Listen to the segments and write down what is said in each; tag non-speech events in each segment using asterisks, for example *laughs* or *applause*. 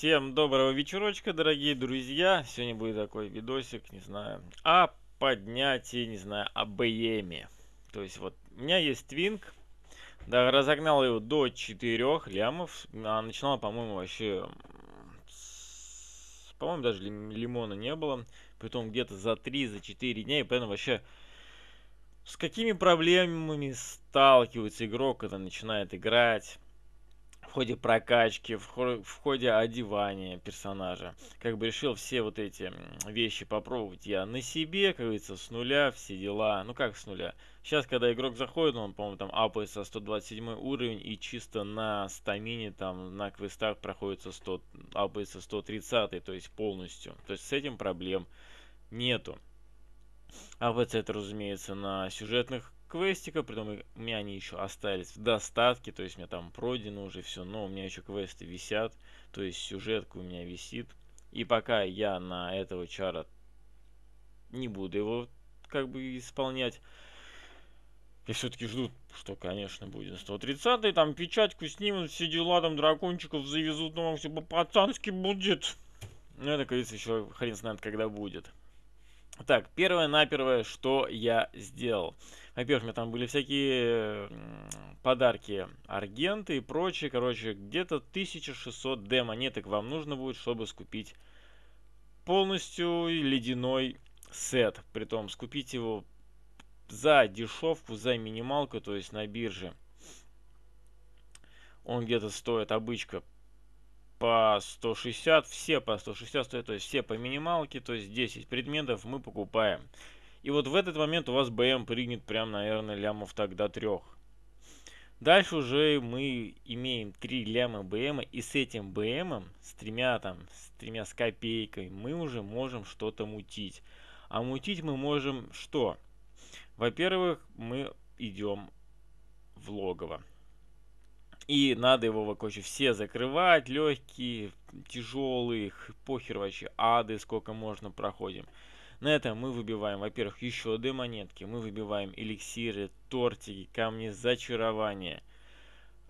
Всем доброго вечерочка, дорогие друзья. Сегодня будет такой видосик, не знаю, о поднятии, не знаю, о БМе. То есть вот у меня есть твинг, да, разогнал его до 4 лямов. а начинала, по-моему, вообще... По-моему, даже лимона не было. Притом где-то за 3-4 за дня. И поэтому вообще... С какими проблемами сталкивается игрок, когда начинает играть? в ходе прокачки, в, ходе одевания персонажа. Как бы решил все вот эти вещи попробовать я на себе, как говорится, с нуля, все дела. Ну как с нуля? Сейчас, когда игрок заходит, он, по-моему, там апается 127 уровень и чисто на стамине, там, на квестах проходится 100, апается 130, то есть полностью. То есть с этим проблем нету. АВЦ это, разумеется, на сюжетных квестиков, притом у меня они еще остались в достатке, то есть у меня там пройдено уже все, но у меня еще квесты висят, то есть сюжетка у меня висит. И пока я на этого чара не буду его как бы исполнять, я все-таки жду, что, конечно, будет 130-й, там печатьку снимут, все дела, там дракончиков завезут, ну, все по-пацански будет. Ну, это, кажется, еще хрен знает, когда будет. Так, первое-напервое, что я сделал. Во-первых, у меня там были всякие подарки, аргенты и прочее. Короче, где-то 1600 d монеток вам нужно будет, чтобы скупить полностью ледяной сет. Притом, скупить его за дешевку, за минималку, то есть на бирже. Он где-то стоит обычка по 160, все по 160 стоят, то есть все по минималке, то есть 10 предметов мы покупаем. И вот в этот момент у вас БМ прыгнет прям, наверное, лямов тогда трех. Дальше уже мы имеем 3 ляма БМ, и с этим БМ, с тремя там, с тремя с копейкой, мы уже можем что-то мутить. А мутить мы можем что? Во-первых, мы идем в логово. И надо его вообще все закрывать, легкие, тяжелые, похер вообще, ады сколько можно проходим. На этом мы выбиваем, во-первых, еще две монетки, мы выбиваем эликсиры, тортики, камни зачарования.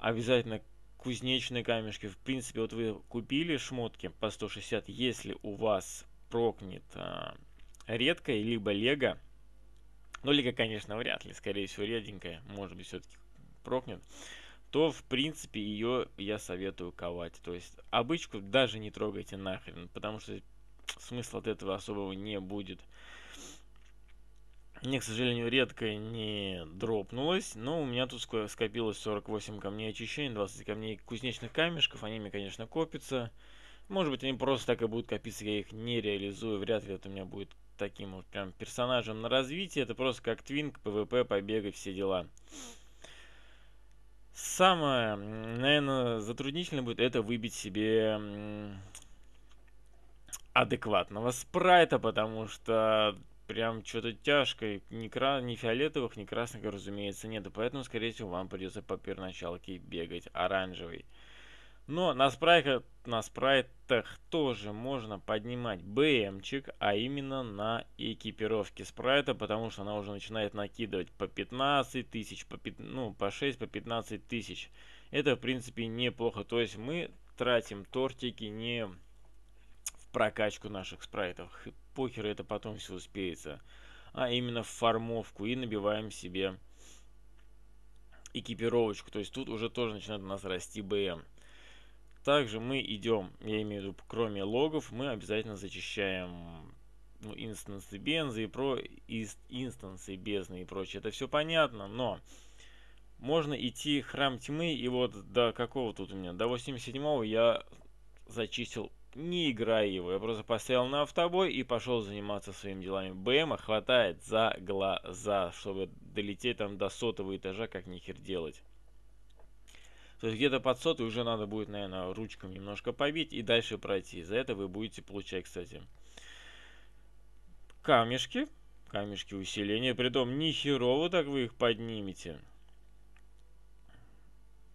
Обязательно кузнечные камешки. В принципе, вот вы купили шмотки по 160, если у вас прокнет а, редкая, либо лего. Ну, лего, конечно, вряд ли, скорее всего, реденькая, может быть, все-таки прокнет то, в принципе, ее я советую ковать. То есть обычку даже не трогайте нахрен, потому что смысла от этого особого не будет. Мне, к сожалению, редко не дропнулось, но у меня тут скопилось 48 камней очищения, 20 камней кузнечных камешков, они мне, конечно, копятся. Может быть, они просто так и будут копиться, я их не реализую, вряд ли это у меня будет таким вот прям персонажем на развитие, это просто как твинг пвп, побегать, все дела самое, наверное, затруднительно будет это выбить себе адекватного спрайта, потому что прям что-то тяжкое. Ни, кра... ни фиолетовых, ни красных, разумеется, нет, Поэтому, скорее всего, вам придется по первоначалке бегать оранжевый. Но на спрайтах, на спрайтах тоже можно поднимать БМчик, а именно на экипировке спрайта, потому что она уже начинает накидывать по 15 тысяч, по, 5, ну, по 6, по 15 тысяч. Это, в принципе, неплохо. То есть мы тратим тортики не в прокачку наших спрайтов. Похер это потом все успеется. А именно в формовку и набиваем себе экипировочку. То есть тут уже тоже начинает у нас расти БМ. Также мы идем, я имею в виду, кроме логов, мы обязательно зачищаем ну, инстансы бензы и про инстансы бездны и прочее. Это все понятно, но можно идти храм тьмы, и вот до какого тут у меня? До 87-го я зачистил, не играя его. Я просто поставил на автобой и пошел заниматься своими делами. БМа хватает за глаза, чтобы долететь там до сотого этажа, как нихер делать. То есть где-то под сотый уже надо будет, наверное, ручками немножко побить и дальше пройти. За это вы будете получать, кстати, камешки. Камешки усиления. Притом ни херово так вы их поднимете.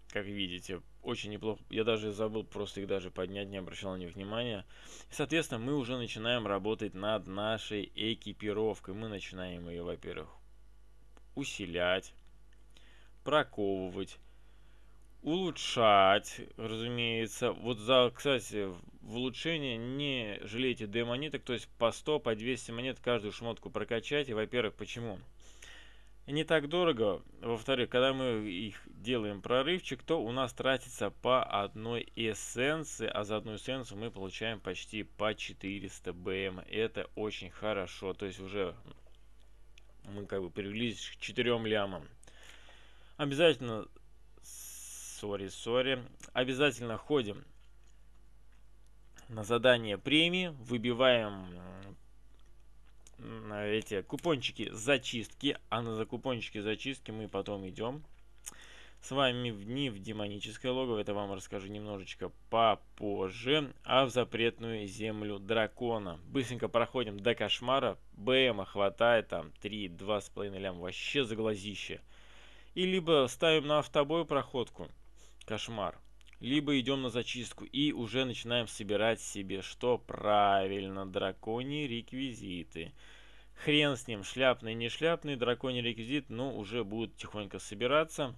Как видите, очень неплохо. Я даже забыл просто их даже поднять, не обращал на них внимания. соответственно, мы уже начинаем работать над нашей экипировкой. Мы начинаем ее, во-первых, усилять, проковывать, улучшать, разумеется. Вот, за, кстати, в улучшение не жалейте D-монеток, то есть по 100, по 200 монет каждую шмотку прокачать и Во-первых, почему? Не так дорого. Во-вторых, когда мы их делаем прорывчик, то у нас тратится по одной эссенции, а за одну эссенцию мы получаем почти по 400 БМ. Это очень хорошо, то есть уже мы как бы приблизились к 4 лямам. Обязательно сори, сори. Обязательно ходим на задание премии, выбиваем эти купончики зачистки, а на за купончики зачистки мы потом идем. С вами в дни в демоническое логово, это вам расскажу немножечко попозже, а в запретную землю дракона. Быстренько проходим до кошмара, БМа хватает, там 3, 2,5 лям, вообще заглазище. И либо ставим на автобой проходку, Кошмар. Либо идем на зачистку и уже начинаем собирать себе что? Правильно, драконьи реквизиты. Хрен с ним, шляпный, не шляпный, драконий реквизит, ну, уже будут тихонько собираться.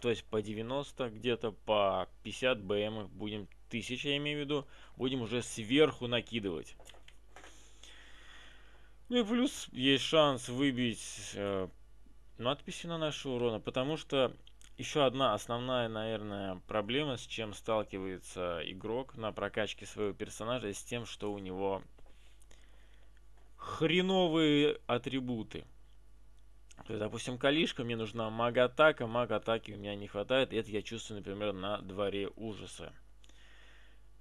То есть по 90, где-то по 50 БМ их будем, тысяч я имею в виду, будем уже сверху накидывать. Ну и плюс есть шанс выбить э, надписи на наши урона, потому что еще одна основная, наверное, проблема, с чем сталкивается игрок на прокачке своего персонажа, с тем, что у него хреновые атрибуты. То есть, допустим, калишка, мне нужна маг-атака, маг-атаки у меня не хватает, это я чувствую, например, на дворе ужаса.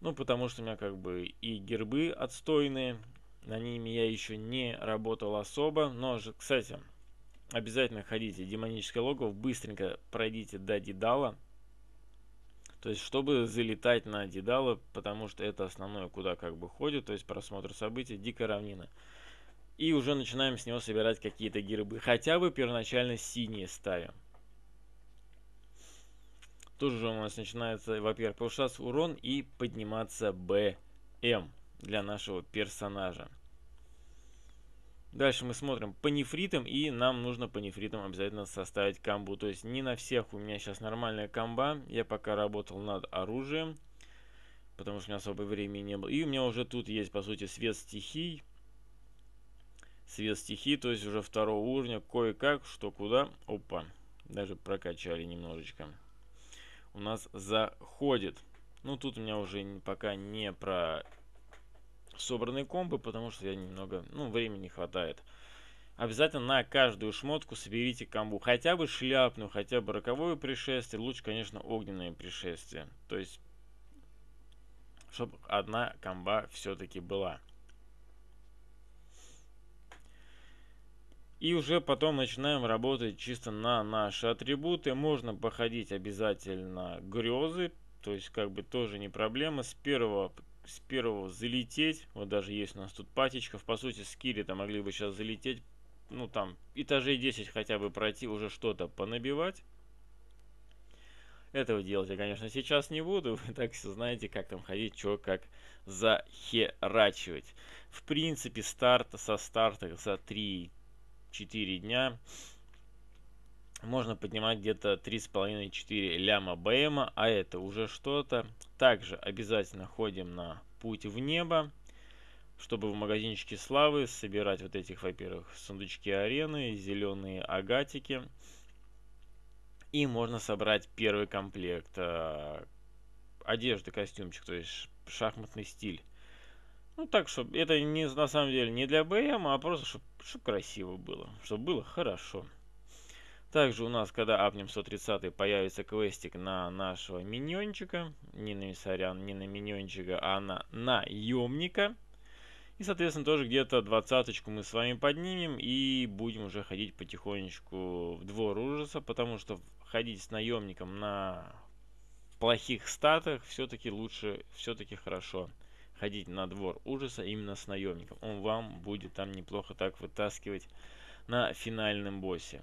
Ну, потому что у меня как бы и гербы отстойные, на ними я еще не работал особо, но, кстати, обязательно ходите в демоническое логово, быстренько пройдите до Дедала. То есть, чтобы залетать на Дедала, потому что это основное, куда как бы ходит, то есть просмотр событий, дикая равнина. И уже начинаем с него собирать какие-то гербы. Хотя бы первоначально синие ставим. Тут же у нас начинается, во-первых, повышаться урон и подниматься БМ для нашего персонажа. Дальше мы смотрим по нефритам, и нам нужно по нефритам обязательно составить камбу. То есть не на всех у меня сейчас нормальная комба. Я пока работал над оружием, потому что у меня особо времени не было. И у меня уже тут есть, по сути, свет стихий. Свет стихий, то есть уже второго уровня, кое-как, что куда. Опа, даже прокачали немножечко. У нас заходит. Ну, тут у меня уже пока не про собранные комбы, потому что я немного, ну, времени не хватает. Обязательно на каждую шмотку соберите комбу. Хотя бы шляпную, хотя бы роковое пришествие. Лучше, конечно, огненное пришествие. То есть, чтобы одна комба все-таки была. И уже потом начинаем работать чисто на наши атрибуты. Можно походить обязательно грезы. То есть, как бы тоже не проблема. С первого с первого залететь. Вот даже есть у нас тут патечка. По сути, скири-то могли бы сейчас залететь. Ну, там, этажей 10 хотя бы пройти, уже что-то понабивать. Этого делать я, конечно, сейчас не буду. Вы *laughs* так все знаете, как там ходить, что как захерачивать. В принципе, старта со старта за 3-4 дня можно поднимать где-то 3,5-4 ляма БМ, а это уже что-то. Также обязательно ходим на путь в небо, чтобы в магазинчике славы собирать вот этих, во-первых, сундучки арены, зеленые агатики. И можно собрать первый комплект. А, одежды костюмчик, то есть шахматный стиль. Ну так, чтобы это не, на самом деле не для БМ, а просто, чтобы, чтобы красиво было. Чтобы было хорошо. Также у нас, когда апнем 130, появится квестик на нашего миньончика. Не на сорян, не на миньончика, а на наемника. И, соответственно, тоже где-то двадцаточку мы с вами поднимем и будем уже ходить потихонечку в двор ужаса, потому что ходить с наемником на плохих статах все-таки лучше, все-таки хорошо ходить на двор ужаса именно с наемником. Он вам будет там неплохо так вытаскивать на финальном боссе.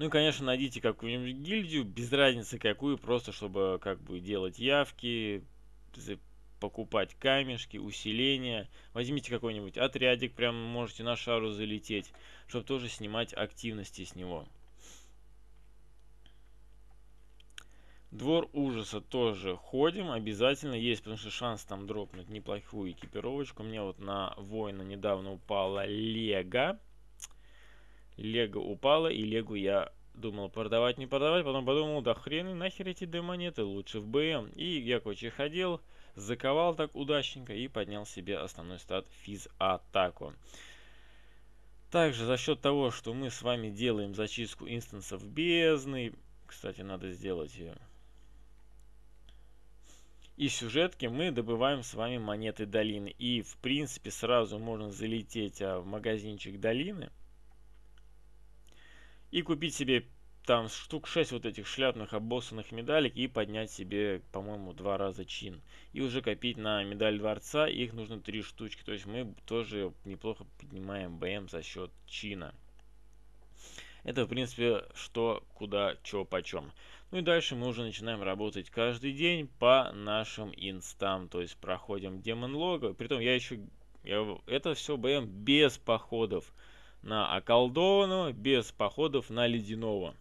Ну и, конечно, найдите какую-нибудь гильдию, без разницы какую, просто чтобы как бы делать явки, покупать камешки, усиления. Возьмите какой-нибудь отрядик, прям можете на шару залететь, чтобы тоже снимать активности с него. Двор ужаса тоже ходим, обязательно есть, потому что шанс там дропнуть неплохую экипировочку. Мне вот на воина недавно упала Лего. Лего упала, и Лего я думал продавать, не продавать. Потом подумал, «Ну да хрен нахер эти D-монеты, лучше в БМ. И я короче ходил, заковал так удачненько и поднял себе основной стат физ-атаку. Также за счет того, что мы с вами делаем зачистку инстансов бездны, кстати, надо сделать ее, и сюжетки мы добываем с вами монеты долины. И, в принципе, сразу можно залететь а, в магазинчик долины – и купить себе там штук 6 вот этих шляпных обоссанных медалек и поднять себе, по-моему, два раза чин. И уже копить на медаль дворца, их нужно три штучки. То есть мы тоже неплохо поднимаем БМ за счет чина. Это, в принципе, что, куда, чё, почем. Ну и дальше мы уже начинаем работать каждый день по нашим инстам. То есть проходим демон лога. Притом я еще... Я, это все БМ без походов на околдованного без походов на ледяного.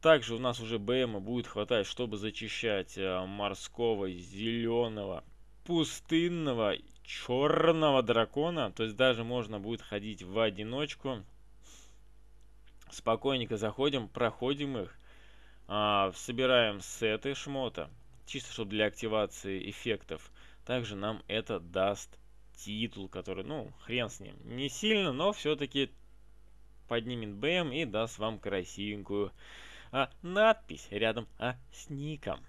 Также у нас уже БМ будет хватать, чтобы зачищать э, морского, зеленого, пустынного, черного дракона. То есть даже можно будет ходить в одиночку. Спокойненько заходим, проходим их. А, собираем сеты шмота, чисто чтобы для активации эффектов. Также нам это даст титул, который, ну, хрен с ним. Не сильно, но все-таки поднимет БМ и даст вам красивенькую а, надпись рядом а, с ником.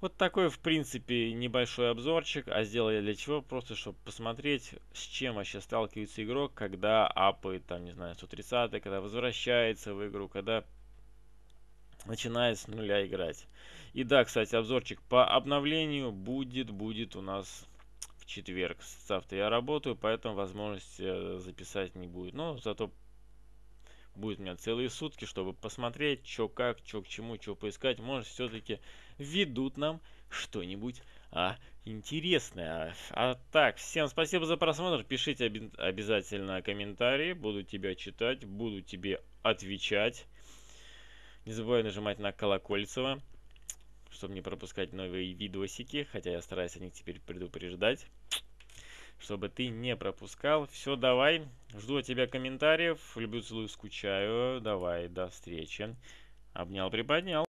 Вот такой, в принципе, небольшой обзорчик. А сделал я для чего? Просто, чтобы посмотреть, с чем вообще сталкивается игрок, когда апает, там, не знаю, 130 когда возвращается в игру, когда начинает с нуля играть. И да, кстати, обзорчик по обновлению будет, будет у нас четверг. Завтра я работаю, поэтому возможности э, записать не будет. Но зато будет у меня целые сутки, чтобы посмотреть, что как, что к чему, что поискать. Может, все-таки ведут нам что-нибудь а, интересное. А, а так, всем спасибо за просмотр. Пишите об, обязательно комментарии. Буду тебя читать, буду тебе отвечать. Не забывай нажимать на колокольцево, чтобы не пропускать новые видосики. Хотя я стараюсь о них теперь предупреждать чтобы ты не пропускал. Все, давай. Жду от тебя комментариев. Люблю, целую, скучаю. Давай, до встречи. Обнял, приподнял.